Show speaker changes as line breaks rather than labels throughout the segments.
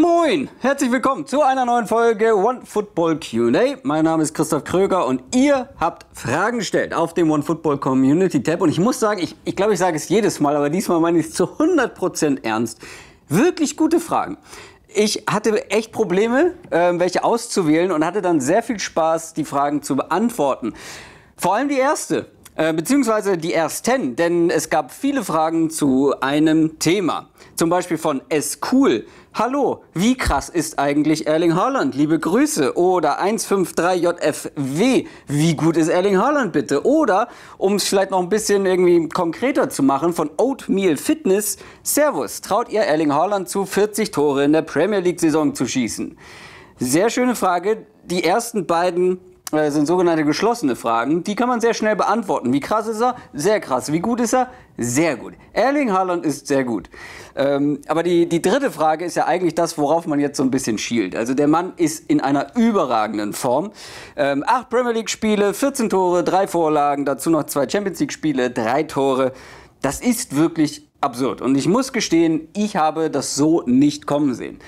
Moin, herzlich willkommen zu einer neuen Folge One Football Q&A. Mein Name ist Christoph Kröger und ihr habt Fragen gestellt auf dem One Football Community Tab. Und ich muss sagen, ich, ich glaube, ich sage es jedes Mal, aber diesmal meine ich es zu 100% ernst. Wirklich gute Fragen. Ich hatte echt Probleme, äh, welche auszuwählen und hatte dann sehr viel Spaß, die Fragen zu beantworten. Vor allem die erste äh, beziehungsweise die ersten, denn es gab viele Fragen zu einem Thema. Zum Beispiel von S. Cool. Hallo, wie krass ist eigentlich Erling Haaland? Liebe Grüße. Oder 153JFW, wie gut ist Erling Haaland bitte? Oder, um es vielleicht noch ein bisschen irgendwie konkreter zu machen, von Oatmeal Fitness, Servus, traut ihr Erling Haaland zu, 40 Tore in der Premier League-Saison zu schießen? Sehr schöne Frage. Die ersten beiden äh, sind sogenannte geschlossene Fragen. Die kann man sehr schnell beantworten. Wie krass ist er? Sehr krass. Wie gut ist er? Sehr gut. Erling Haaland ist sehr gut. Ähm, aber die, die dritte Frage ist ja eigentlich das, worauf man jetzt so ein bisschen schielt. Also der Mann ist in einer überragenden Form. Ähm, acht Premier League-Spiele, 14 Tore, drei Vorlagen, dazu noch zwei Champions League-Spiele, drei Tore. Das ist wirklich absurd. Und ich muss gestehen, ich habe das so nicht kommen sehen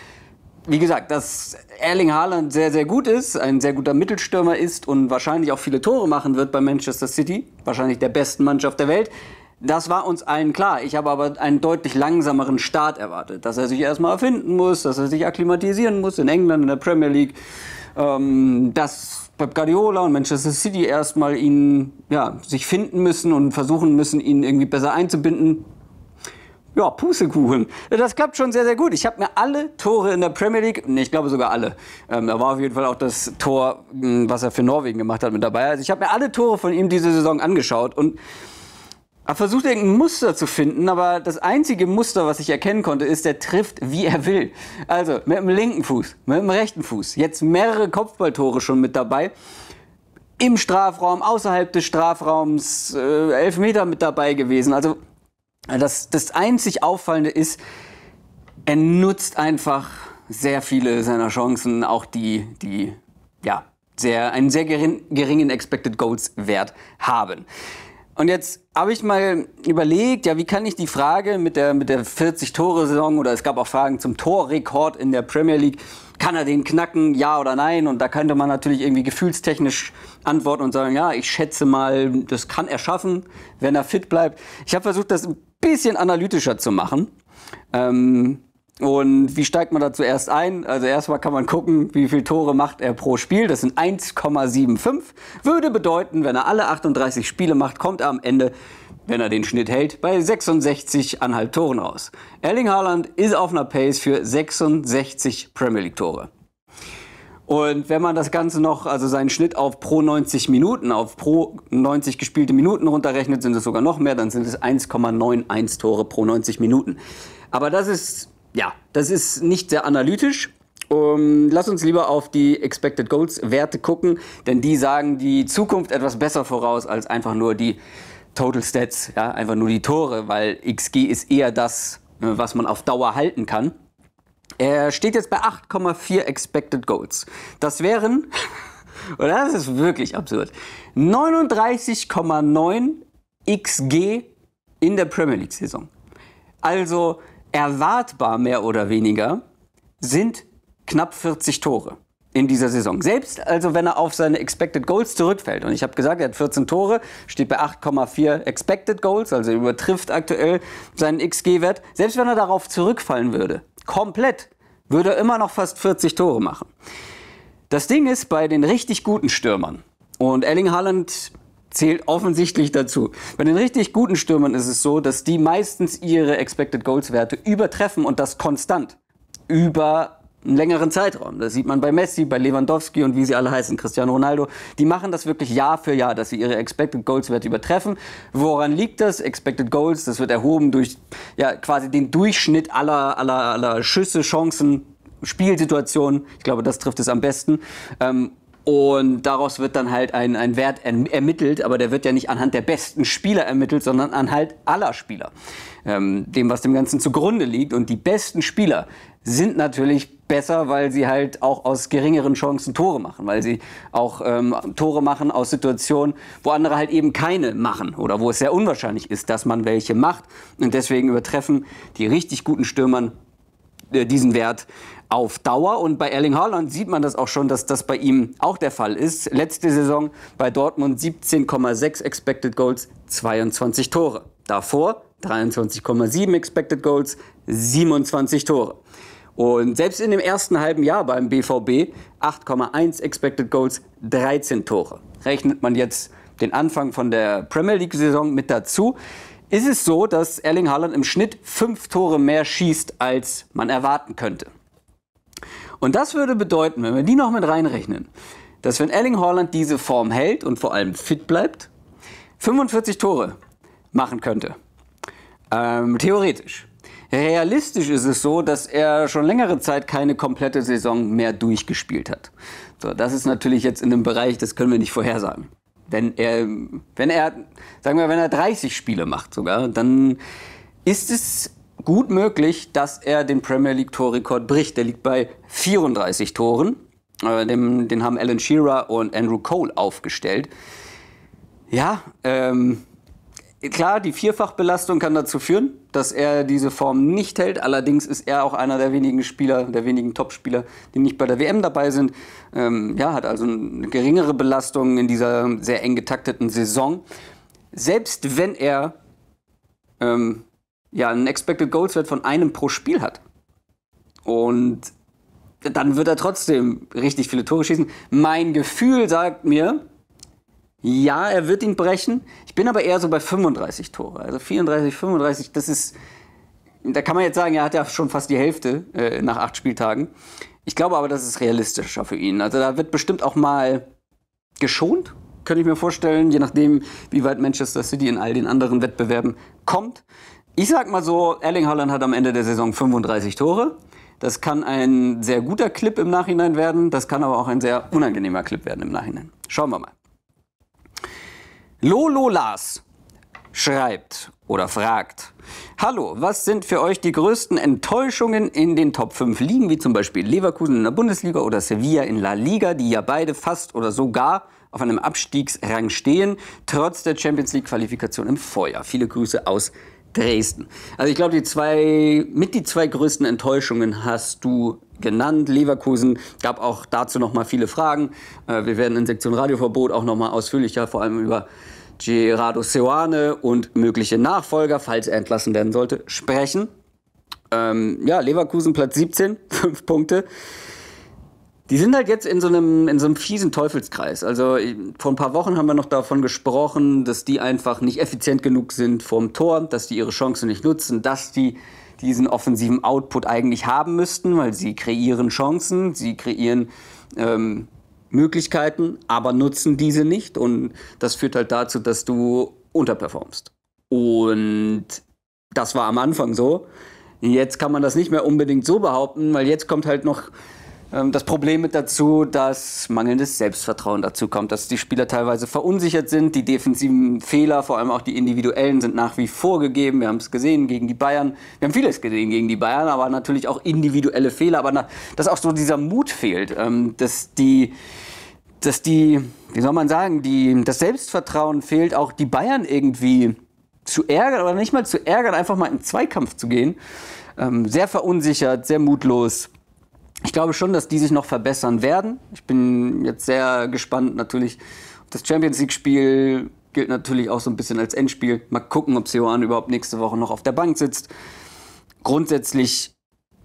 wie gesagt, dass Erling Haaland sehr, sehr gut ist, ein sehr guter Mittelstürmer ist und wahrscheinlich auch viele Tore machen wird bei Manchester City, wahrscheinlich der besten Mannschaft der Welt, das war uns allen klar. Ich habe aber einen deutlich langsameren Start erwartet, dass er sich erstmal erfinden muss, dass er sich akklimatisieren muss in England, in der Premier League, ähm, dass Pep Guardiola und Manchester City erstmal ihn, ja, sich finden müssen und versuchen müssen, ihn irgendwie besser einzubinden. Ja, Pustekuchen. Das klappt schon sehr, sehr gut. Ich habe mir alle Tore in der Premier League, nee, ich glaube sogar alle, ähm, da war auf jeden Fall auch das Tor, hm, was er für Norwegen gemacht hat, mit dabei. Also ich habe mir alle Tore von ihm diese Saison angeschaut und habe versucht, irgendein Muster zu finden, aber das einzige Muster, was ich erkennen konnte, ist, der trifft, wie er will. Also mit dem linken Fuß, mit dem rechten Fuß. Jetzt mehrere Kopfballtore schon mit dabei im Strafraum, außerhalb des Strafraums, äh, Elfmeter mit dabei gewesen. Also das, das einzig Auffallende ist, er nutzt einfach sehr viele seiner Chancen, auch die, die ja, sehr, einen sehr gering, geringen Expected Goals Wert haben. Und jetzt habe ich mal überlegt, ja, wie kann ich die Frage mit der, mit der 40-Tore-Saison oder es gab auch Fragen zum Torrekord in der Premier League, kann er den knacken, ja oder nein? Und da könnte man natürlich irgendwie gefühlstechnisch antworten und sagen, ja, ich schätze mal, das kann er schaffen, wenn er fit bleibt. Ich habe versucht, das bisschen analytischer zu machen. Ähm, und wie steigt man da zuerst ein? Also erstmal kann man gucken, wie viele Tore macht er pro Spiel. Das sind 1,75. Würde bedeuten, wenn er alle 38 Spiele macht, kommt er am Ende, wenn er den Schnitt hält, bei 66,5 Toren raus. Erling Haaland ist auf einer Pace für 66 Premier League Tore. Und wenn man das Ganze noch, also seinen Schnitt auf pro 90 Minuten, auf pro 90 gespielte Minuten runterrechnet, sind es sogar noch mehr, dann sind es 1,91 Tore pro 90 Minuten. Aber das ist, ja, das ist nicht sehr analytisch. Um, ähm, lass uns lieber auf die Expected Goals Werte gucken, denn die sagen die Zukunft etwas besser voraus als einfach nur die Total Stats, ja, einfach nur die Tore, weil XG ist eher das, äh, was man auf Dauer halten kann. Er steht jetzt bei 8,4 Expected Goals. Das wären, oder das ist wirklich absurd, 39,9 XG in der Premier League-Saison. Also erwartbar mehr oder weniger sind knapp 40 Tore in dieser Saison. Selbst also wenn er auf seine Expected Goals zurückfällt. Und ich habe gesagt, er hat 14 Tore, steht bei 8,4 Expected Goals, also übertrifft aktuell seinen XG-Wert. Selbst wenn er darauf zurückfallen würde, komplett, würde er immer noch fast 40 Tore machen. Das Ding ist bei den richtig guten Stürmern und Erling Haaland zählt offensichtlich dazu. Bei den richtig guten Stürmern ist es so, dass die meistens ihre Expected Goals Werte übertreffen und das konstant über einen längeren Zeitraum. Das sieht man bei Messi, bei Lewandowski und wie sie alle heißen, Cristiano Ronaldo. Die machen das wirklich Jahr für Jahr, dass sie ihre Expected Goals Werte übertreffen. Woran liegt das? Expected Goals, das wird erhoben durch ja, quasi den Durchschnitt aller, aller, aller Schüsse, Chancen, Spielsituationen. Ich glaube, das trifft es am besten. Ähm, und daraus wird dann halt ein, ein Wert erm-, ermittelt, aber der wird ja nicht anhand der besten Spieler ermittelt, sondern anhand aller Spieler. Ähm, dem, was dem Ganzen zugrunde liegt. Und die besten Spieler sind natürlich besser, weil sie halt auch aus geringeren Chancen Tore machen, weil sie auch ähm, Tore machen aus Situationen, wo andere halt eben keine machen oder wo es sehr unwahrscheinlich ist, dass man welche macht. Und deswegen übertreffen die richtig guten Stürmern äh, diesen Wert auf Dauer. Und bei Erling Haaland sieht man das auch schon, dass das bei ihm auch der Fall ist. Letzte Saison bei Dortmund 17,6 Expected Goals, 22 Tore. Davor 23,7 Expected Goals, 27 Tore. Und selbst in dem ersten halben Jahr beim BVB 8,1 Expected Goals, 13 Tore. Rechnet man jetzt den Anfang von der Premier League-Saison mit dazu, ist es so, dass Erling Haaland im Schnitt fünf Tore mehr schießt, als man erwarten könnte. Und das würde bedeuten, wenn wir die noch mit reinrechnen, dass wenn Erling Haaland diese Form hält und vor allem fit bleibt, 45 Tore machen könnte. Ähm, theoretisch. Realistisch ist es so, dass er schon längere Zeit keine komplette Saison mehr durchgespielt hat. So, das ist natürlich jetzt in einem Bereich, das können wir nicht vorhersagen. Wenn er, wenn er, sagen wir, wenn er 30 Spiele macht sogar, dann ist es gut möglich, dass er den Premier League Torrekord bricht. Der liegt bei 34 Toren. Äh, den, den haben Alan Shearer und Andrew Cole aufgestellt. Ja, ähm, Klar, die Vierfachbelastung kann dazu führen, dass er diese Form nicht hält. Allerdings ist er auch einer der wenigen Spieler, der wenigen Topspieler, die nicht bei der WM dabei sind. Ähm, ja, hat also eine geringere Belastung in dieser sehr eng getakteten Saison. Selbst wenn er ähm, ja, einen Expected Goals Wert von einem pro Spiel hat und dann wird er trotzdem richtig viele Tore schießen. Mein Gefühl sagt mir, ja, er wird ihn brechen. Ich bin aber eher so bei 35 Tore. Also 34, 35, das ist. Da kann man jetzt sagen, er hat ja schon fast die Hälfte äh, nach acht Spieltagen. Ich glaube aber, das ist realistischer für ihn. Also da wird bestimmt auch mal geschont, könnte ich mir vorstellen, je nachdem, wie weit Manchester City in all den anderen Wettbewerben kommt. Ich sag mal so, Erling Haaland hat am Ende der Saison 35 Tore. Das kann ein sehr guter Clip im Nachhinein werden, das kann aber auch ein sehr unangenehmer Clip werden im Nachhinein. Schauen wir mal. Lolo Lars schreibt oder fragt. Hallo, was sind für euch die größten Enttäuschungen in den Top 5 Ligen, wie zum Beispiel Leverkusen in der Bundesliga oder Sevilla in La Liga, die ja beide fast oder sogar auf einem Abstiegsrang stehen, trotz der Champions League-Qualifikation im Vorjahr? Viele Grüße aus Dresden. Also ich glaube, die zwei, mit die zwei größten Enttäuschungen hast du genannt. Leverkusen gab auch dazu nochmal viele Fragen. Äh, wir werden in Sektion Radioverbot auch nochmal ausführlicher, vor allem über Gerardo Seoane und mögliche Nachfolger, falls er entlassen werden sollte, sprechen. Ähm, ja, Leverkusen Platz 17, 5 Punkte. Die sind halt jetzt in so einem, in so einem fiesen Teufelskreis. Also äh, vor ein paar Wochen haben wir noch davon gesprochen, dass die einfach nicht effizient genug sind vorm Tor, dass die ihre Chancen nicht nutzen, dass die diesen offensiven Output eigentlich haben müssten, weil sie kreieren Chancen, sie kreieren ähm, Möglichkeiten, aber nutzen diese nicht. Und das führt halt dazu, dass du unterperformst. Und das war am Anfang so. Jetzt kann man das nicht mehr unbedingt so behaupten, weil jetzt kommt halt noch ähm, das Problem mit dazu, dass mangelndes Selbstvertrauen dazu kommt, dass die Spieler teilweise verunsichert sind. Die defensiven Fehler, vor allem auch die individuellen, sind nach wie vor gegeben. Wir haben es gesehen gegen die Bayern. Wir haben vieles gesehen gegen die Bayern, aber natürlich auch individuelle Fehler. Aber dass auch so dieser Mut fehlt, ähm, dass die, dass die, wie soll man sagen, die, das Selbstvertrauen fehlt, auch die Bayern irgendwie zu ärgern oder nicht mal zu ärgern, einfach mal in Zweikampf zu gehen. Ähm, sehr verunsichert, sehr mutlos ich glaube schon, dass die sich noch verbessern werden. Ich bin jetzt sehr gespannt natürlich. Das Champions League-Spiel gilt natürlich auch so ein bisschen als Endspiel. Mal gucken, ob Seoane überhaupt nächste Woche noch auf der Bank sitzt. Grundsätzlich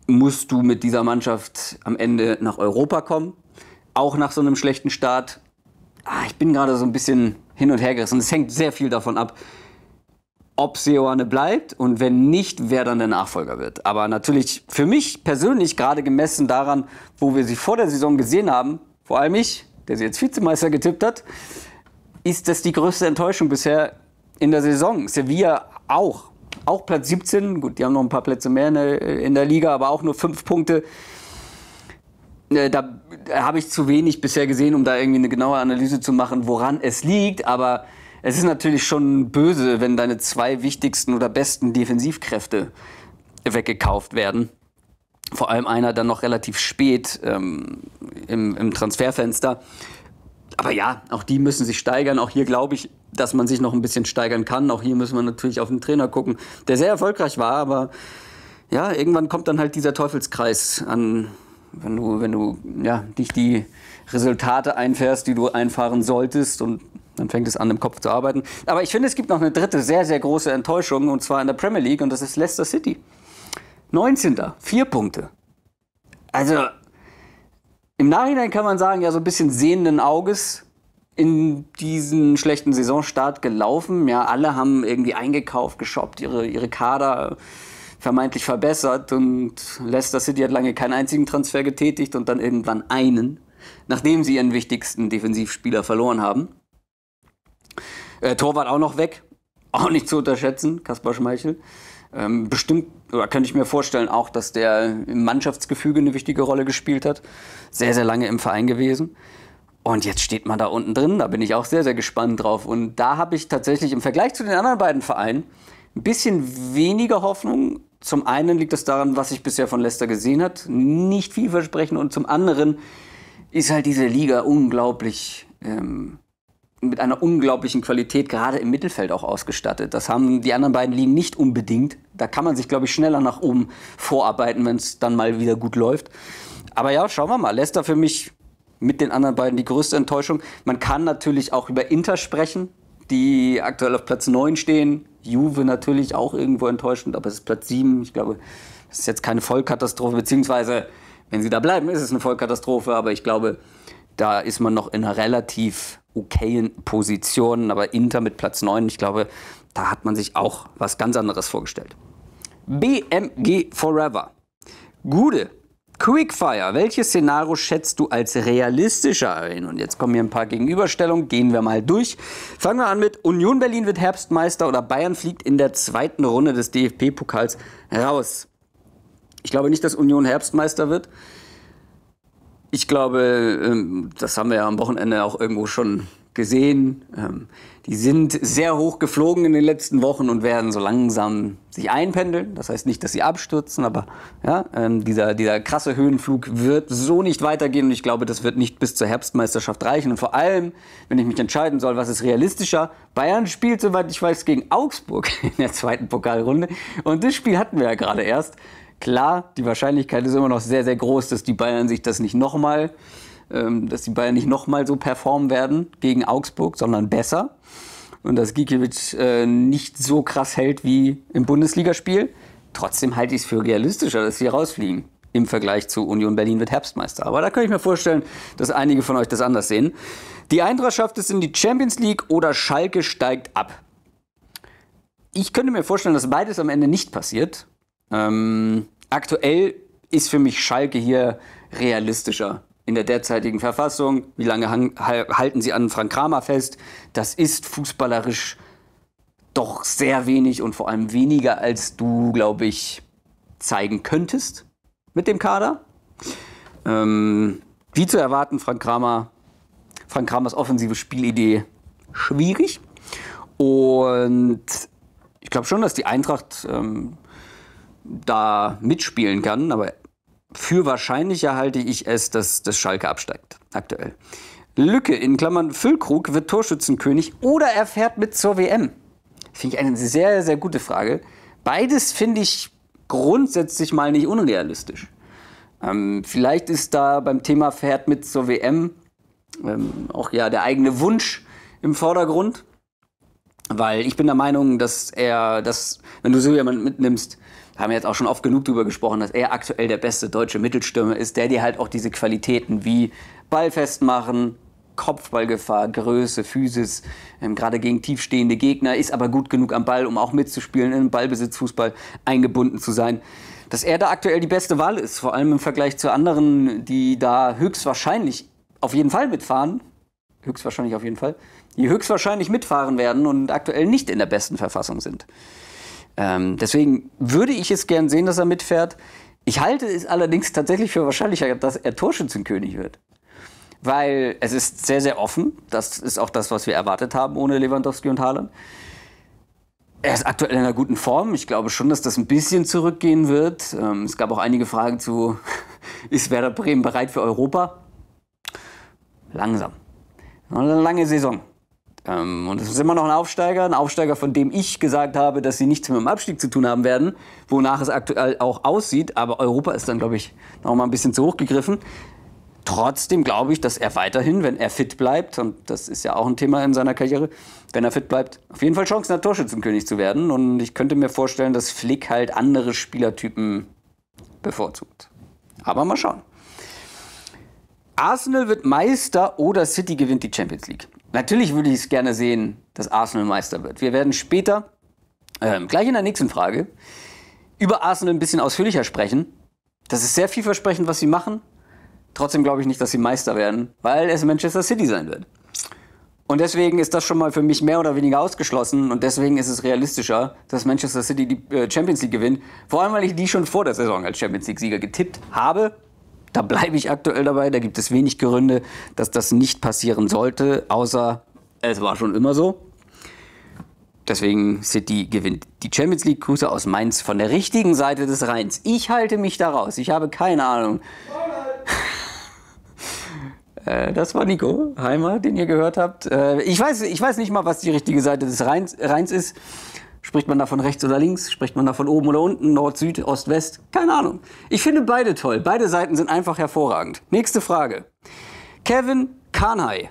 musst du mit dieser Mannschaft am Ende nach Europa kommen. Auch nach so einem schlechten Start. Ah, ich bin gerade so ein bisschen hin und her gerissen. Es hängt sehr viel davon ab, ob Seoane bleibt und wenn nicht, wer dann der Nachfolger wird. Aber natürlich für mich persönlich, gerade gemessen daran, wo wir sie vor der Saison gesehen haben, vor allem ich, der sie jetzt Vizemeister getippt hat, ist das die größte Enttäuschung bisher in der Saison. Sevilla auch. Auch Platz 17, gut, die haben noch ein paar Plätze mehr in der Liga, aber auch nur fünf Punkte äh, da habe ich zu wenig bisher gesehen, um da irgendwie eine genaue Analyse zu machen, woran es liegt. Aber es ist natürlich schon böse, wenn deine zwei wichtigsten oder besten Defensivkräfte weggekauft werden. Vor allem einer dann noch relativ spät ähm, im, im Transferfenster. Aber ja, auch die müssen sich steigern. Auch hier glaube ich, dass man sich noch ein bisschen steigern kann. Auch hier müssen wir natürlich auf den Trainer gucken, der sehr erfolgreich war, aber ja, irgendwann kommt dann halt dieser Teufelskreis an, wenn du, wenn du ja, dich die Resultate einfährst, die du einfahren solltest und dann fängt es an, im Kopf zu arbeiten. Aber ich finde, es gibt noch eine dritte sehr, sehr große Enttäuschung, und zwar in der Premier League, und das ist Leicester City. 19. Vier Punkte. Also, im Nachhinein kann man sagen, ja, so ein bisschen sehenden Auges in diesen schlechten Saisonstart gelaufen. Ja, alle haben irgendwie eingekauft, geshoppt, ihre, ihre Kader vermeintlich verbessert und Leicester City hat lange keinen einzigen Transfer getätigt und dann irgendwann einen, nachdem sie ihren wichtigsten Defensivspieler verloren haben. Äh, Torwart auch noch weg. Auch nicht zu unterschätzen, Kaspar Schmeichel. Ähm, bestimmt, oder könnte ich mir vorstellen, auch, dass der im Mannschaftsgefüge eine wichtige Rolle gespielt hat. Sehr, sehr lange im Verein gewesen. Und jetzt steht man da unten drin. Da bin ich auch sehr, sehr gespannt drauf. Und da habe ich tatsächlich im Vergleich zu den anderen beiden Vereinen ein bisschen weniger Hoffnung. Zum einen liegt es daran, was ich bisher von Leicester gesehen hat, nicht vielversprechend. Und zum anderen ist halt diese Liga unglaublich ähm, mit einer unglaublichen Qualität gerade im Mittelfeld auch ausgestattet. Das haben die anderen beiden Ligen nicht unbedingt. Da kann man sich, glaube ich, schneller nach oben vorarbeiten, wenn es dann mal wieder gut läuft. Aber ja, schauen wir mal. Leicester für mich mit den anderen beiden die größte Enttäuschung. Man kann natürlich auch über Inter sprechen, die aktuell auf Platz 9 stehen. Juve natürlich auch irgendwo enttäuschend, aber es ist Platz 7. Ich glaube, es ist jetzt keine Vollkatastrophe, beziehungsweise wenn sie da bleiben, ist es eine Vollkatastrophe. Aber ich glaube, da ist man noch in einer relativ okayen Positionen, aber Inter mit Platz 9, ich glaube, da hat man sich auch was ganz anderes vorgestellt. BMG Forever. Gute. Quickfire, welches Szenario schätzt du als realistischer ein? Und jetzt kommen hier ein paar Gegenüberstellungen, gehen wir mal durch. Fangen wir an mit Union Berlin wird Herbstmeister oder Bayern fliegt in der zweiten Runde des DFB-Pokals raus. Ich glaube nicht, dass Union Herbstmeister wird ich glaube, ähm, das haben wir ja am Wochenende auch irgendwo schon gesehen. Ähm, die sind sehr hoch geflogen in den letzten Wochen und werden so langsam sich einpendeln. Das heißt nicht, dass sie abstürzen, aber ja, ähm, dieser, dieser krasse Höhenflug wird so nicht weitergehen und ich glaube, das wird nicht bis zur Herbstmeisterschaft reichen. Und vor allem, wenn ich mich entscheiden soll, was ist realistischer, Bayern spielt, soweit ich weiß, gegen Augsburg in der zweiten Pokalrunde und das Spiel hatten wir ja gerade erst. Klar, die Wahrscheinlichkeit ist immer noch sehr, sehr groß, dass die Bayern sich das nicht nochmal, ähm, dass die Bayern nicht nochmal so performen werden gegen Augsburg, sondern besser. Und dass Gikiewicz äh, nicht so krass hält wie im Bundesligaspiel. Trotzdem halte ich es für realistischer, dass sie rausfliegen im Vergleich zu Union Berlin wird Herbstmeister. Aber da kann ich mir vorstellen, dass einige von euch das anders sehen. Die Eintracht schafft es in die Champions League oder Schalke steigt ab. Ich könnte mir vorstellen, dass beides am Ende nicht passiert. Ähm, aktuell ist für mich Schalke hier realistischer in der derzeitigen Verfassung. Wie lange halten sie an Frank Kramer fest? Das ist fußballerisch doch sehr wenig und vor allem weniger, als du, glaube ich, zeigen könntest mit dem Kader. Ähm, wie zu erwarten, Frank Kramer, Frank Kramers offensive Spielidee schwierig. Und ich glaube schon, dass die Eintracht ähm, da mitspielen kann, aber für wahrscheinlicher halte ich es, dass das Schalke absteigt aktuell. Lücke in Klammern Füllkrug wird Torschützenkönig oder er fährt mit zur WM? Finde ich eine sehr, sehr gute Frage. Beides finde ich grundsätzlich mal nicht unrealistisch. Ähm, vielleicht ist da beim Thema fährt mit zur WM ähm, auch ja der eigene Wunsch im Vordergrund, weil ich bin der Meinung, dass er, dass wenn du so jemanden mitnimmst, haben jetzt auch schon oft genug darüber gesprochen, dass er aktuell der beste deutsche Mittelstürmer ist, der dir halt auch diese Qualitäten wie Ball festmachen, Kopfballgefahr, Größe, Physis, ähm, gerade gegen tiefstehende Gegner, ist aber gut genug am Ball, um auch mitzuspielen, im Ballbesitzfußball eingebunden zu sein. Dass er da aktuell die beste Wahl ist, vor allem im Vergleich zu anderen, die da höchstwahrscheinlich auf jeden Fall mitfahren, höchstwahrscheinlich auf jeden Fall, die höchstwahrscheinlich mitfahren werden und aktuell nicht in der besten Verfassung sind. Ähm, deswegen würde ich es gern sehen, dass er mitfährt. Ich halte es allerdings tatsächlich für wahrscheinlicher, dass er Torschützenkönig wird. Weil es ist sehr, sehr offen. Das ist auch das, was wir erwartet haben ohne Lewandowski und Haaland. Er ist aktuell in einer guten Form. Ich glaube schon, dass das ein bisschen zurückgehen wird. Ähm, es gab auch einige Fragen zu, ist Werder Bremen bereit für Europa? Langsam. Eine lange Saison. Ähm, und es ist immer noch ein Aufsteiger, ein Aufsteiger, von dem ich gesagt habe, dass sie nichts mit dem Abstieg zu tun haben werden, wonach es aktuell auch aussieht. Aber Europa ist dann, glaube ich, noch mal ein bisschen zu hoch gegriffen. Trotzdem glaube ich, dass er weiterhin, wenn er fit bleibt, und das ist ja auch ein Thema in seiner Karriere, wenn er fit bleibt, auf jeden Fall Chancen hat, Torschützenkönig zu werden. Und ich könnte mir vorstellen, dass Flick halt andere Spielertypen bevorzugt. Aber mal schauen. Arsenal wird Meister oder City gewinnt die Champions League. Natürlich würde ich es gerne sehen, dass Arsenal Meister wird. Wir werden später, äh, gleich in der nächsten Frage, über Arsenal ein bisschen ausführlicher sprechen. Das ist sehr vielversprechend, was sie machen. Trotzdem glaube ich nicht, dass sie Meister werden, weil es Manchester City sein wird. Und deswegen ist das schon mal für mich mehr oder weniger ausgeschlossen und deswegen ist es realistischer, dass Manchester City die äh, Champions League gewinnt. Vor allem, weil ich die schon vor der Saison als Champions League-Sieger getippt habe da bleibe ich aktuell dabei. Da gibt es wenig Gründe, dass das nicht passieren sollte, außer es war schon immer so. Deswegen City gewinnt die Champions League. Grüße aus Mainz von der richtigen Seite des Rheins. Ich halte mich da raus. Ich habe keine Ahnung. Äh, das war Nico Heimer, den ihr gehört habt. Äh, ich weiß, ich weiß nicht mal, was die richtige Seite des Rheins, Rheins ist. Spricht man davon rechts oder links? Spricht man davon oben oder unten? Nord, Süd, Ost, West? Keine Ahnung. Ich finde beide toll. Beide Seiten sind einfach hervorragend. Nächste Frage. Kevin Kanai.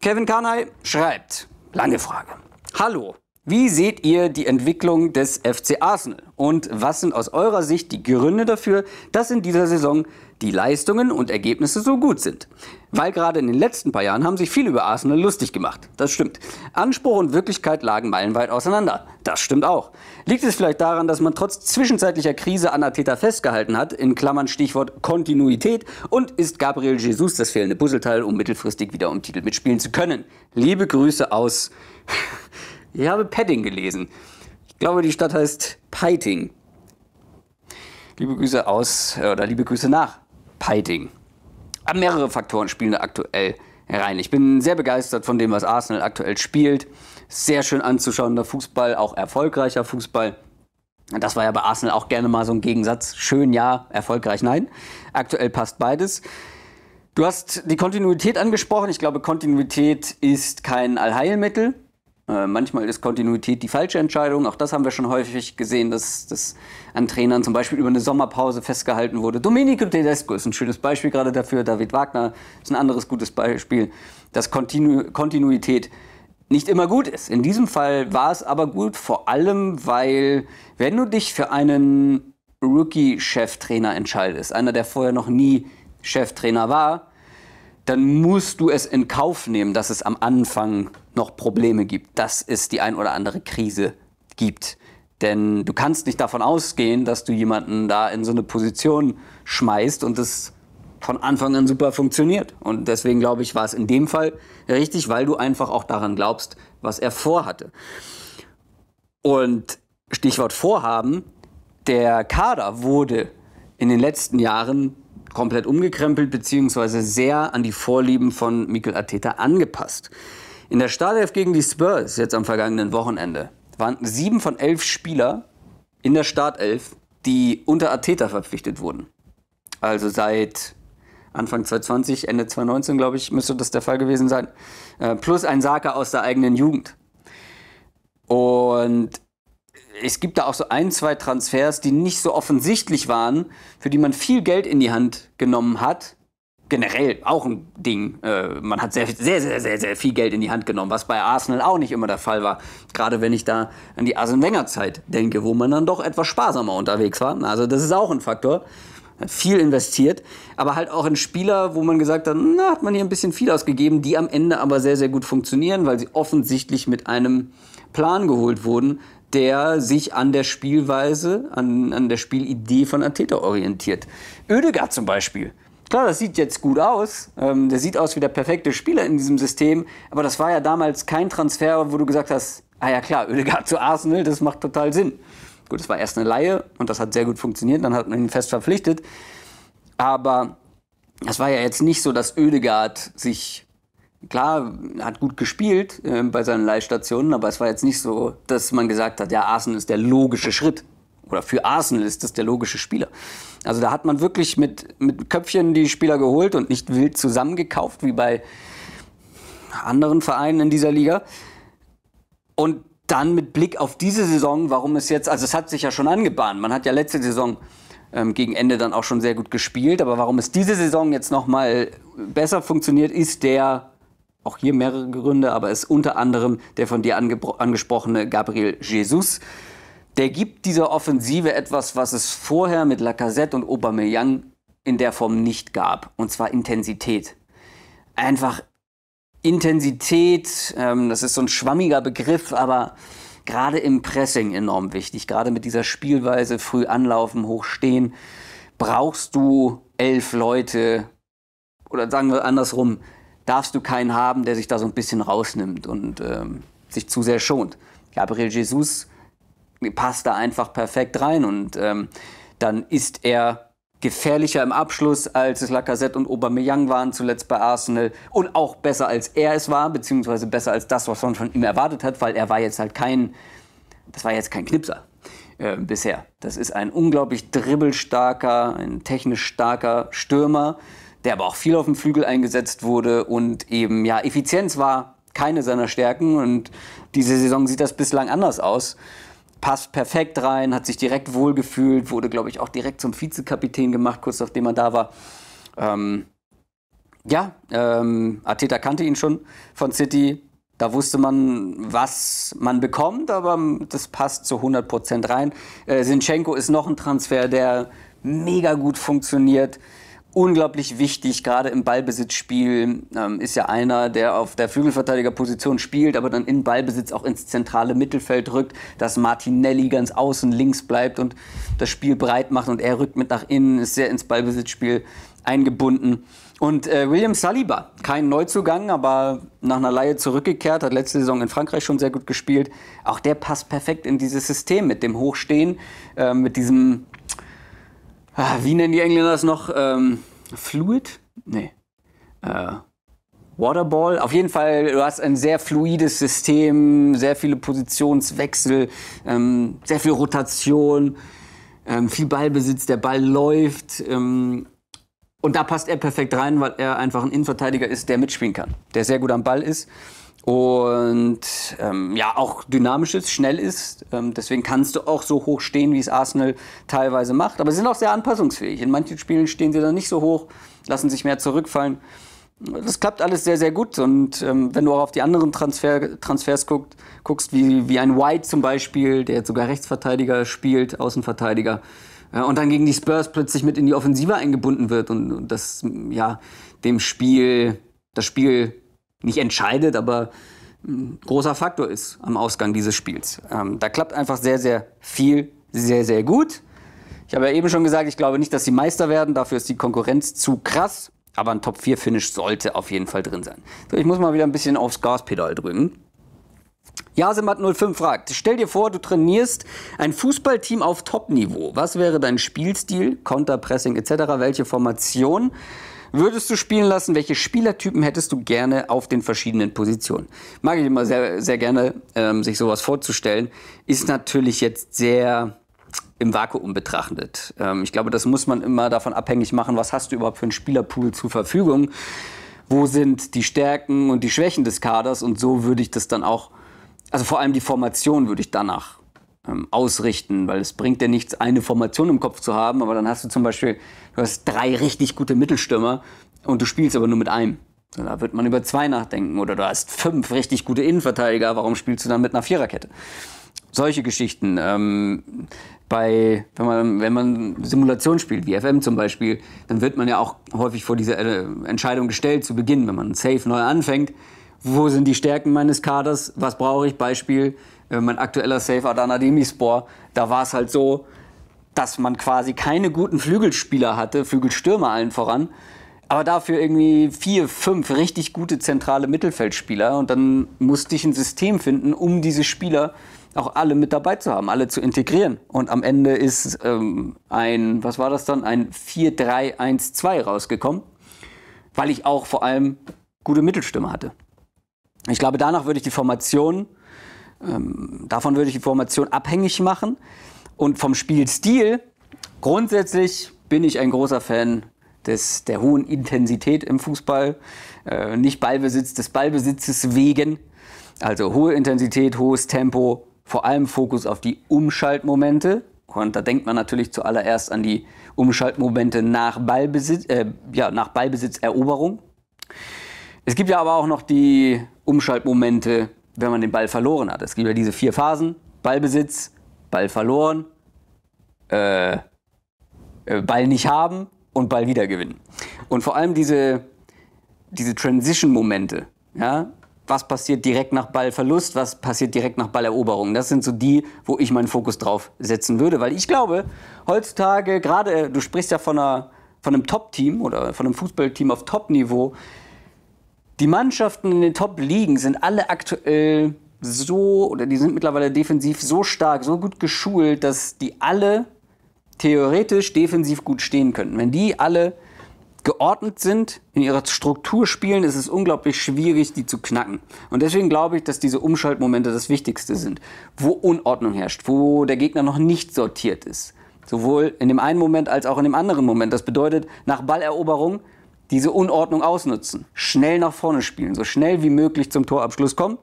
Kevin Kanai schreibt, lange Frage. Hallo, wie seht ihr die Entwicklung des FC Arsenal? Und was sind aus eurer Sicht die Gründe dafür, dass in dieser Saison die Leistungen und Ergebnisse so gut sind? Weil gerade in den letzten paar Jahren haben sich viele über Arsenal lustig gemacht. Das stimmt. Anspruch und Wirklichkeit lagen meilenweit auseinander. Das stimmt auch. Liegt es vielleicht daran, dass man trotz zwischenzeitlicher Krise an Arteta festgehalten hat, in Klammern Stichwort Kontinuität, und ist Gabriel Jesus das fehlende Puzzleteil, um mittelfristig wieder um Titel mitspielen zu können? Liebe Grüße aus ich habe Padding gelesen. Ich glaube, die Stadt heißt Peiting. Liebe Grüße aus äh, oder liebe Grüße nach Peiting. Aber ah, mehrere Faktoren spielen aktuell rein. Ich bin sehr begeistert von dem, was Arsenal aktuell spielt. Sehr schön anzuschauender Fußball, auch erfolgreicher Fußball. Das war ja bei Arsenal auch gerne mal so ein Gegensatz. Schön ja, erfolgreich nein. Aktuell passt beides. Du hast die Kontinuität angesprochen. Ich glaube, Kontinuität ist kein Allheilmittel. Äh, manchmal ist Kontinuität die falsche Entscheidung. Auch das haben wir schon häufig gesehen, dass das an Trainern zum Beispiel über eine Sommerpause festgehalten wurde. Domenico Tedesco ist ein schönes Beispiel gerade dafür. David Wagner ist ein anderes gutes Beispiel, dass Kontinu Kontinuität nicht immer gut ist. In diesem Fall war es aber gut, vor allem, weil wenn du dich für einen Rookie-Cheftrainer entscheidest, einer, der vorher noch nie Cheftrainer war, dann musst du es in Kauf nehmen, dass es am Anfang noch Probleme gibt, dass es die ein oder andere Krise gibt. Denn du kannst nicht davon ausgehen, dass du jemanden da in so eine Position schmeißt und es von Anfang an super funktioniert. Und deswegen glaube ich, war es in dem Fall richtig, weil du einfach auch daran glaubst, was er vorhatte. Und Stichwort Vorhaben, der Kader wurde in den letzten Jahren komplett umgekrempelt bzw. sehr an die Vorlieben von Mikel Arteta angepasst. In der Startelf gegen die Spurs jetzt am vergangenen Wochenende waren sieben von elf Spieler in der Startelf, die unter Arteta verpflichtet wurden. Also seit Anfang 2020, Ende 2019, glaube ich, müsste das der Fall gewesen sein. Äh, plus ein Saka aus der eigenen Jugend. Und es gibt da auch so ein, zwei Transfers, die nicht so offensichtlich waren, für die man viel Geld in die Hand genommen hat. Generell auch ein Ding. Äh, man hat sehr, sehr, sehr, sehr, sehr viel Geld in die Hand genommen, was bei Arsenal auch nicht immer der Fall war. Gerade wenn ich da an die arsene wenger zeit denke, wo man dann doch etwas sparsamer unterwegs war. Also das ist auch ein Faktor. Hat viel investiert, aber halt auch in Spieler, wo man gesagt hat, na, hat man hier ein bisschen viel ausgegeben, die am Ende aber sehr, sehr gut funktionieren, weil sie offensichtlich mit einem Plan geholt wurden, der sich an der Spielweise, an, an der Spielidee von Arteta orientiert. Ödegaard zum Beispiel. Klar, das sieht jetzt gut aus. Ähm, der sieht aus wie der perfekte Spieler in diesem System. Aber das war ja damals kein Transfer, wo du gesagt hast, ah ja klar, Ödegaard zu Arsenal, das macht total Sinn. Gut, es war erst eine Laie und das hat sehr gut funktioniert. Dann hat man ihn fest verpflichtet. Aber es war ja jetzt nicht so, dass Ödegaard sich klar, hat gut gespielt äh, bei seinen Leihstationen, aber es war jetzt nicht so, dass man gesagt hat, ja, Arsenal ist der logische Schritt. Oder für Arsenal ist das der logische Spieler. Also da hat man wirklich mit, mit Köpfchen die Spieler geholt und nicht wild zusammengekauft, wie bei anderen Vereinen in dieser Liga. Und dann mit Blick auf diese Saison, warum es jetzt, also es hat sich ja schon angebahnt, man hat ja letzte Saison ähm, gegen Ende dann auch schon sehr gut gespielt, aber warum es diese Saison jetzt nochmal besser funktioniert, ist der auch hier mehrere Gründe, aber es ist unter anderem der von dir angesprochene Gabriel Jesus. Der gibt dieser Offensive etwas, was es vorher mit Lacazette und Aubameyang in der Form nicht gab, und zwar Intensität. Einfach Intensität, ähm, das ist so ein schwammiger Begriff, aber gerade im Pressing enorm wichtig. Gerade mit dieser Spielweise früh anlaufen, hochstehen, brauchst du elf Leute oder sagen wir andersrum, darfst du keinen haben, der sich da so ein bisschen rausnimmt und ähm, sich zu sehr schont. Gabriel Jesus passt da einfach perfekt rein und ähm, dann ist er gefährlicher im Abschluss, als es Lacazette und Aubameyang waren zuletzt bei Arsenal und auch besser als er es war, beziehungsweise besser als das, was man von ihm erwartet hat, weil er war jetzt halt kein, das war jetzt kein Knipser äh, bisher. Das ist ein unglaublich dribbelstarker, ein technisch starker Stürmer, der aber auch viel auf dem Flügel eingesetzt wurde und eben, ja, Effizienz war keine seiner Stärken und diese Saison sieht das bislang anders aus. Passt perfekt rein, hat sich direkt wohlgefühlt, wurde, glaube ich, auch direkt zum Vizekapitän gemacht, kurz nachdem er da war. Ähm, ja, ähm, Arteta kannte ihn schon von City. Da wusste man, was man bekommt, aber das passt zu 100% rein. Äh, Sinchenko ist noch ein Transfer, der mega gut funktioniert unglaublich wichtig, gerade im Ballbesitzspiel. Ähm, ist ja einer, der auf der Flügelverteidigerposition spielt, aber dann in Ballbesitz auch ins zentrale Mittelfeld rückt, dass Martinelli ganz außen links bleibt und das Spiel breit macht und er rückt mit nach innen, ist sehr ins Ballbesitzspiel eingebunden. Und äh, William Saliba, kein Neuzugang, aber nach einer Laie zurückgekehrt, hat letzte Saison in Frankreich schon sehr gut gespielt. Auch der passt perfekt in dieses System mit dem Hochstehen, äh, mit diesem ah, wie nennen die Engländer das noch? Ähm, Fluid? Nee. Äh, Waterball. Auf jeden Fall, du hast ein sehr fluides System, sehr viele Positionswechsel, ähm, sehr viel Rotation, ähm, viel Ballbesitz, der Ball läuft. Ähm, und da passt er perfekt rein, weil er einfach ein Innenverteidiger ist, der mitspielen kann, der sehr gut am Ball ist und ähm, ja, auch dynamisch ist, schnell ist. Ähm, deswegen kannst du auch so hoch stehen, wie es Arsenal teilweise macht. Aber sie sind auch sehr anpassungsfähig. In manchen Spielen stehen sie dann nicht so hoch, lassen sich mehr zurückfallen. Das klappt alles sehr, sehr gut. Und ähm, wenn du auch auf die anderen Transfer Transfers guckt, guckst, wie, wie ein White zum Beispiel, der jetzt sogar Rechtsverteidiger spielt, Außenverteidiger, äh, und dann gegen die Spurs plötzlich mit in die Offensive eingebunden wird und, und das, ja, dem Spiel, das Spiel nicht entscheidet, aber ein großer Faktor ist am Ausgang dieses Spiels. Ähm, da klappt einfach sehr, sehr viel, sehr, sehr gut. Ich habe ja eben schon gesagt, ich glaube nicht, dass sie Meister werden. Dafür ist die Konkurrenz zu krass. Aber ein Top-4-Finish sollte auf jeden Fall drin sein. So, ich muss mal wieder ein bisschen aufs Gaspedal drücken. Jasemat05 fragt, stell dir vor, du trainierst ein Fußballteam auf Top-Niveau. Was wäre dein Spielstil, Counterpressing etc.? Welche Formation? würdest du spielen lassen? Welche Spielertypen hättest du gerne auf den verschiedenen Positionen? Mag ich immer sehr, sehr gerne, ähm, sich sowas vorzustellen. Ist natürlich jetzt sehr im Vakuum betrachtet. Ähm, ich glaube, das muss man immer davon abhängig machen, was hast du überhaupt für einen Spielerpool zur Verfügung? Wo sind die Stärken und die Schwächen des Kaders? Und so würde ich das dann auch, also vor allem die Formation würde ich danach ähm, ausrichten, weil es bringt dir nichts, eine Formation im Kopf zu haben, aber dann hast du zum Beispiel, du hast drei richtig gute Mittelstürmer und du spielst aber nur mit einem. da wird man über zwei nachdenken. Oder du hast fünf richtig gute Innenverteidiger, warum spielst du dann mit einer Viererkette? Solche Geschichten. Ähm, bei, wenn man, wenn man Simulation spielt, wie FM zum Beispiel, dann wird man ja auch häufig vor diese äh, Entscheidung gestellt zu Beginn, wenn man safe neu anfängt. Wo sind die Stärken meines Kaders? Was brauche ich? Beispiel, äh, mein aktueller Safe Adana Demispor, da war es halt so, dass man quasi keine guten Flügelspieler hatte, Flügelstürmer allen voran, aber dafür irgendwie vier, fünf richtig gute zentrale Mittelfeldspieler. Und dann musste ich ein System finden, um diese Spieler auch alle mit dabei zu haben, alle zu integrieren. Und am Ende ist ähm, ein, was war das dann, ein 4-3-1-2 rausgekommen, weil ich auch vor allem gute Mittelstürmer hatte. Ich glaube, danach würde ich die Formation ähm, davon würde ich die Formation abhängig machen. Und vom Spielstil, grundsätzlich bin ich ein großer Fan des, der hohen Intensität im Fußball. Äh, nicht Ballbesitz des Ballbesitzes wegen. Also hohe Intensität, hohes Tempo, vor allem Fokus auf die Umschaltmomente. Und da denkt man natürlich zuallererst an die Umschaltmomente nach Ballbesitz, äh, ja, nach Ballbesitzeroberung. Es gibt ja aber auch noch die Umschaltmomente wenn man den Ball verloren hat. Es gibt ja diese vier Phasen: Ballbesitz, Ball verloren, äh, äh, Ball nicht haben und Ball wiedergewinnen. Und vor allem diese, diese Transition-Momente. Ja? Was passiert direkt nach Ballverlust, was passiert direkt nach Balleroberung? Das sind so die, wo ich meinen Fokus drauf setzen würde, weil ich glaube, heutzutage, gerade äh, du sprichst ja von, einer, von einem Top-Team oder von einem Fußballteam auf Top-Niveau, die Mannschaften in den Top-Ligen sind alle aktuell so, oder die sind mittlerweile defensiv so stark, so gut geschult, dass die alle theoretisch defensiv gut stehen könnten. Wenn die alle geordnet sind, in ihrer Struktur spielen, ist es unglaublich schwierig, die zu knacken. Und deswegen glaube ich, dass diese Umschaltmomente das Wichtigste sind. Wo Unordnung herrscht, wo der Gegner noch nicht sortiert ist. Sowohl in dem einen Moment als auch in dem anderen Moment. Das bedeutet, nach Balleroberung diese Unordnung ausnutzen, schnell nach vorne spielen, so schnell wie möglich zum Torabschluss kommen.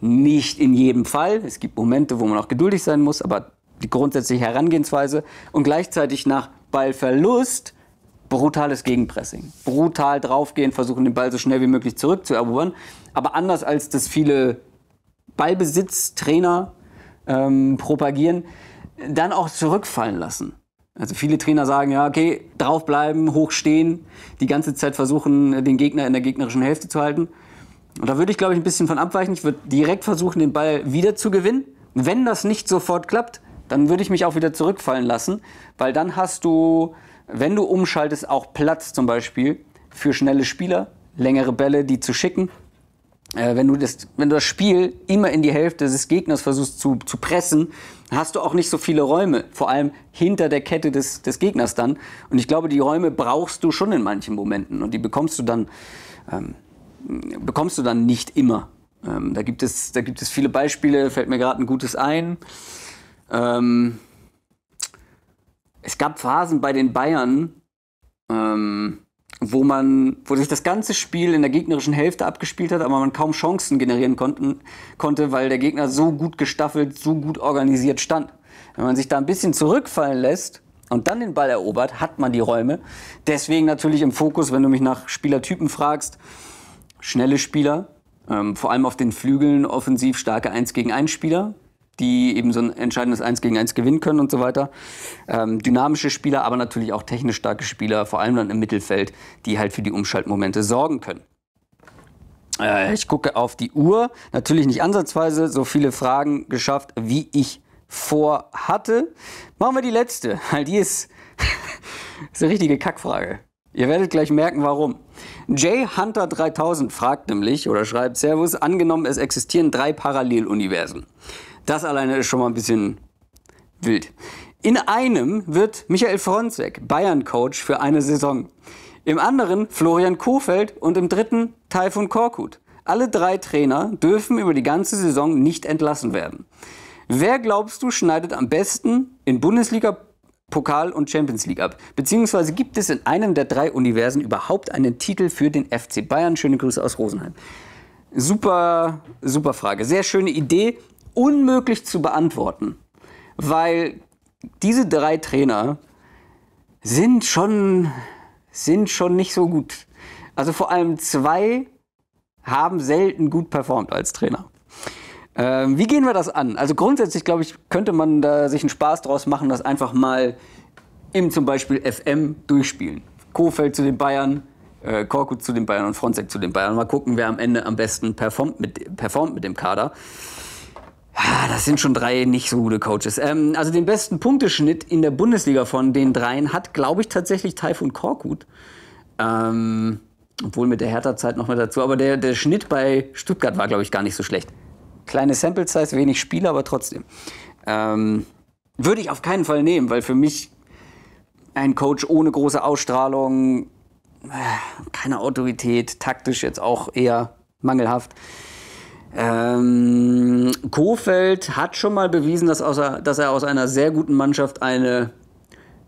Nicht in jedem Fall. Es gibt Momente, wo man auch geduldig sein muss, aber die grundsätzliche Herangehensweise und gleichzeitig nach Ballverlust brutales Gegenpressing. Brutal draufgehen, versuchen den Ball so schnell wie möglich zurückzuerobern. Aber anders als das viele Ballbesitztrainer ähm, propagieren, dann auch zurückfallen lassen. Also viele Trainer sagen ja, okay, draufbleiben, hochstehen, die ganze Zeit versuchen, den Gegner in der gegnerischen Hälfte zu halten. Und da würde ich, glaube ich, ein bisschen von abweichen. Ich würde direkt versuchen, den Ball wieder zu gewinnen. Wenn das nicht sofort klappt, dann würde ich mich auch wieder zurückfallen lassen, weil dann hast du, wenn du umschaltest, auch Platz zum Beispiel für schnelle Spieler, längere Bälle, die zu schicken. Äh, wenn, du das, wenn du das Spiel immer in die Hälfte des Gegners versuchst zu, zu pressen, hast du auch nicht so viele Räume, vor allem hinter der Kette des, des Gegners dann. Und ich glaube, die Räume brauchst du schon in manchen Momenten und die bekommst du dann, ähm, bekommst du dann nicht immer. Ähm, da, gibt es, da gibt es viele Beispiele, fällt mir gerade ein gutes ein. Ähm, es gab Phasen bei den Bayern, ähm, wo man, wo sich das ganze Spiel in der gegnerischen Hälfte abgespielt hat, aber man kaum Chancen generieren konnten, konnte, weil der Gegner so gut gestaffelt, so gut organisiert stand. Wenn man sich da ein bisschen zurückfallen lässt und dann den Ball erobert, hat man die Räume. Deswegen natürlich im Fokus, wenn du mich nach Spielertypen fragst, schnelle Spieler, ähm, vor allem auf den Flügeln offensiv starke 1 gegen 1 Spieler, die eben so ein entscheidendes 1 gegen 1 gewinnen können und so weiter. Ähm, dynamische Spieler, aber natürlich auch technisch starke Spieler, vor allem dann im Mittelfeld, die halt für die Umschaltmomente sorgen können. Äh, ich gucke auf die Uhr, natürlich nicht ansatzweise so viele Fragen geschafft, wie ich vorhatte. Machen wir die letzte, weil die ist, ist eine richtige Kackfrage. Ihr werdet gleich merken, warum. Jay Hunter 3000 fragt nämlich oder schreibt Servus, angenommen es existieren drei Paralleluniversen. Das alleine ist schon mal ein bisschen wild. In einem wird Michael Fronzek Bayern-Coach für eine Saison. Im anderen Florian Kofeld und im dritten Taifun Korkut. Alle drei Trainer dürfen über die ganze Saison nicht entlassen werden. Wer glaubst du schneidet am besten in Bundesliga, Pokal und Champions League ab? Beziehungsweise gibt es in einem der drei Universen überhaupt einen Titel für den FC Bayern? Schöne Grüße aus Rosenheim. Super, super Frage. Sehr schöne Idee unmöglich zu beantworten, weil diese drei Trainer sind schon, sind schon nicht so gut. Also vor allem zwei haben selten gut performt als Trainer. Ähm, wie gehen wir das an? Also grundsätzlich, glaube ich, könnte man da sich einen Spaß draus machen, das einfach mal im zum Beispiel FM durchspielen. Kofeld zu den Bayern, äh, Korkut zu den Bayern und Fronzek zu den Bayern. Mal gucken, wer am Ende am besten performt mit, performt mit dem Kader. Ah, das sind schon drei nicht so gute Coaches. Ähm, also den besten Punkteschnitt in der Bundesliga von den dreien hat, glaube ich, tatsächlich Taifun Korkut. Ähm, obwohl mit der Hertha-Zeit noch mal dazu. Aber der, der Schnitt bei Stuttgart war, glaube ich, gar nicht so schlecht. Kleine Sample-Size, wenig Spiele, aber trotzdem. Ähm, würde ich auf keinen Fall nehmen, weil für mich ein Coach ohne große Ausstrahlung, äh, keine Autorität, taktisch jetzt auch eher mangelhaft, ähm, Kofeld hat schon mal bewiesen, dass, außer, dass er aus einer sehr guten Mannschaft eine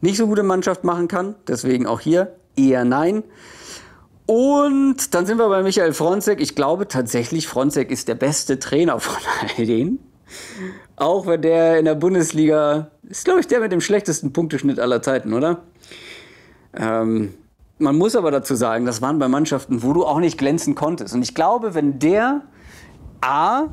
nicht so gute Mannschaft machen kann. Deswegen auch hier eher nein. Und dann sind wir bei Michael Fronzek. Ich glaube tatsächlich, Fronzek ist der beste Trainer von all denen. Auch wenn der in der Bundesliga ist, glaube ich, der mit dem schlechtesten Punkteschnitt aller Zeiten, oder? Ähm, man muss aber dazu sagen, das waren bei Mannschaften, wo du auch nicht glänzen konntest. Und ich glaube, wenn der A,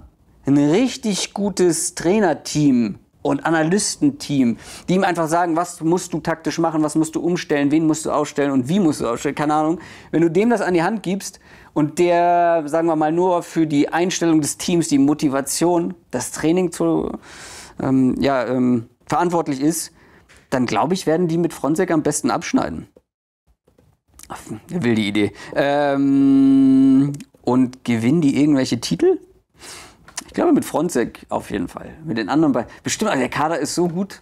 ein richtig gutes Trainerteam und Analystenteam, die ihm einfach sagen, was musst du taktisch machen, was musst du umstellen, wen musst du ausstellen und wie musst du ausstellen, keine Ahnung. Wenn du dem das an die Hand gibst und der, sagen wir mal, nur für die Einstellung des Teams, die Motivation, das Training zu, ähm, ja, ähm, verantwortlich ist, dann glaube ich, werden die mit Fronzek am besten abschneiden. Ach, wilde Idee. Ähm, und gewinnen die irgendwelche Titel? Ich glaube mit Fronzek auf jeden Fall. Mit den anderen beiden. bestimmt, also der Kader ist so gut.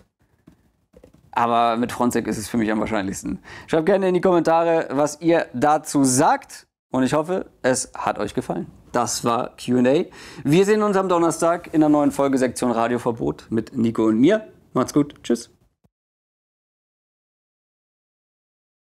Aber mit Fronzek ist es für mich am wahrscheinlichsten. Schreibt gerne in die Kommentare, was ihr dazu sagt. Und ich hoffe, es hat euch gefallen. Das war QA. Wir sehen uns am Donnerstag in der neuen Folge Sektion Radioverbot mit Nico und mir. Macht's gut. Tschüss.